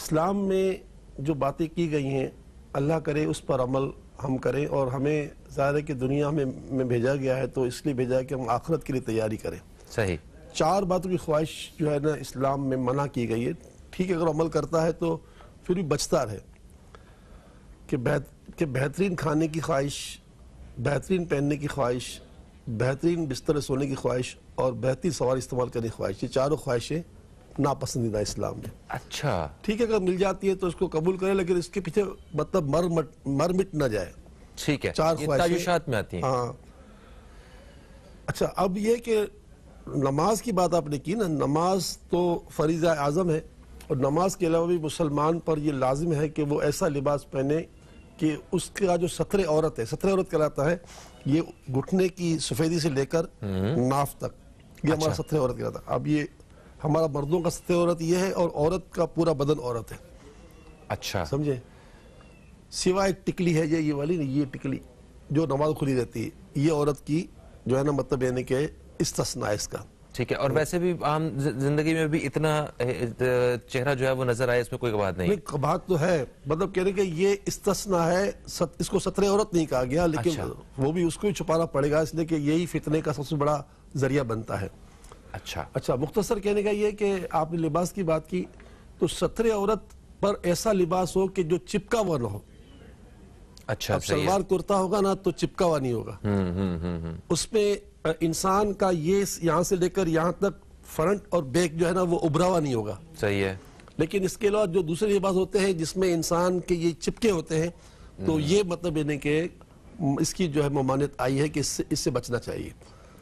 इस्लाम में जो बातें की गई हैं अल्लाह करे उस पर अमल हम करें और हमें ज़ाहिर है कि दुनिया में में भेजा गया है तो इसलिए भेजा है कि हम आखरत के लिए तैयारी करें सही चार बातों की ख्वाहिश जो है ना इस्लाम में मना की गई है ठीक है अगर अमल करता है तो फिर भी बचता रहे कि बेहत के बेहतरीन खाने की ख्वाहिश बेहतरीन पहनने की ख्वाहिश बेहतरीन बिस्तर सोने की ख्वाहिश और बेहतरीन सवार इस्तेमाल करने की ख्वाहिश ये चारों ख्वाहिशें नापसंदीदा इस्लाम में अच्छा ठीक है अगर मिल जाती है तो इसको कबूल करें लेकिन इसके पीछे मतलब मर मर मिट ना जाए ठीक है चार ख्वाहिशात में आती हाँ अच्छा अब ये कि नमाज की बात आपने की ना नमाज तो फरीजा आज़म है और नमाज के अलावा भी मुसलमान पर यह लाजिम है कि वो ऐसा लिबास पहने कि उसका जो सतरे औरत है सतरे औरत कहलाता है ये घुटने की सफ़ेदी से लेकर हम्म। नाफ तक ये हमारा अच्छा। सतरे औरत कहलाता है अब ये हमारा मर्दों का सत्य औरत यह है और औरत का पूरा बदन औरत है अच्छा समझे सिवा एक टिकली है ये ये वाली नहीं ये टिकली जो नमाज खुली रहती है ये औरत की जो है ना मतलब यानी कि तस्ना इसका ठीक है और वैसे भी आम जिंदगी में भी इतना चेहरा जो है वो नजर आया इसमें कोई बात नहीं नहीं बात तो है मतलब कह रहे कि ये तस्ना है सत, इसको सतरे औरत नहीं कहा गया लेकिन अच्छा। वो भी उसको ही छुपाना पड़ेगा इसलिए कि यही फितने का सबसे बड़ा जरिया बनता है अच्छा अच्छा मुख्तसर कहने का ये कि आपने लिबास की बात की तो सत्र औरत पर ऐसा लिबास हो कि जो चिपका हुआ ना हो अच्छा अब सलवार कुर्ता होगा ना तो चिपका हुआ नहीं होगा हम्म, हम्म, हम्म, उसमें इंसान का ये यहाँ से लेकर यहाँ तक फ्रंट और बैक जो है ना वो उभरा हुआ नहीं होगा सही है लेकिन इसके अलावा जो दूसरे लिबास होते हैं जिसमें इंसान के ये चिपके होते हैं तो ये मतलब इन्हें के इसकी जो है ममानियत आई है कि इससे इससे बचना चाहिए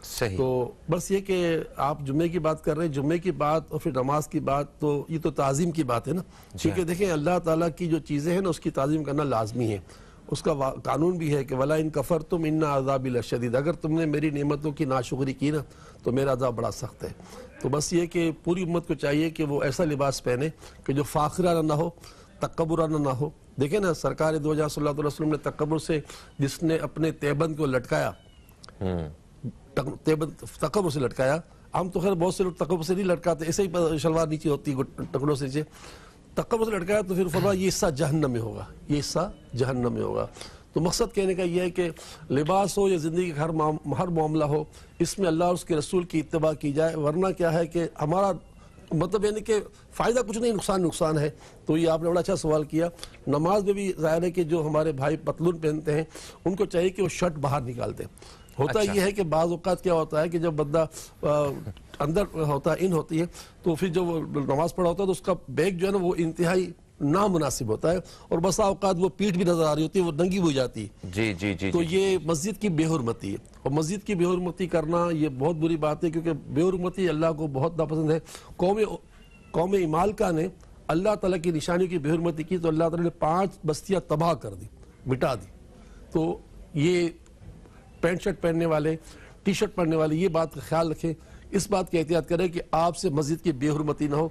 सही तो बस ये कि आप जुम्मे की बात कर रहे हैं जुम्मे की बात और फिर नमाज की बात तो ये तो ताज़ीम की बात है ना ठीक है देखें अल्लाह ताला की जो चीज़ें हैं ना उसकी ताज़ीम करना लाजमी है उसका कानून भी है कि वाला इन कफ़र तुम इन्ना अजाबिल शदीद अगर तुमने मेरी नेमतों की नाशुगरी की ना तो मेरा अजाब बड़ा सख्त है तो बस ये कि पूरी उम्मत को चाहिए कि वो ऐसा लिबास पहने कि जो फ़ाखराना ना हो तकबराना ना हो देखे ना सरकार दो हज़ार सल्ला वसलम ने तकबर से जिसने अपने तेबंद को लटकाया हम्म। तकब से लटकाया आम तो खैर बहुत से लोग तकब से नहीं लटकाते ऐसे ही शलवार नीचे होती टकड़ों से नीचे तकब से लटकाया तो फिर फरमा ये हिस्सा जहन्नम में होगा ये हिस्सा जहन्नम में होगा तो मकसद कहने का यह है कि लिबास हो या ज़िंदगी का हर हर मामला हो इसमें अल्लाह और उसके रसूल की इतबा की जाए वरना क्या है कि हमारा मतलब यानी कि फ़ायदा कुछ नहीं नुकसान नुकसान है तो ये आपने बड़ा अच्छा सवाल किया नमाज में भी ज़ाहिर है कि जो हमारे भाई पतलून पहनते हैं उनको चाहिए कि वो शर्ट बाहर निकाल दें होता अच्छा। ये है कि बाज़ अवत क्या होता है कि जब बंदा अंदर होता है इन होती है तो फिर जब वो नमाज पढ़ा होता है तो उसका बैग जो है ना वो इंतहाई नामनासिब होता है और बसा अवकात वो पीठ भी नजर आ रही होती है वो नंगी हो जाती है जी जी जी तो ये मस्जिद की बेहरमती है और मस्जिद की बेहरमती करना ये बहुत बुरी बात है क्योंकि बेहरमती अल्लाह को बहुत नापसंद है कौम कौम इमालका ने अल्लाह तला की निशानियों की बेहरमती की तो अल्लाह तला ने पाँच बस्तियाँ तबाह कर दी मिटा दी तो ये पैंट शर्ट पहनने वाले टी शर्ट पहनने वाले ये बात का ख्याल रखें इस बात की एहतियात करें कि आपसे मस्जिद की बेहरमती ना हो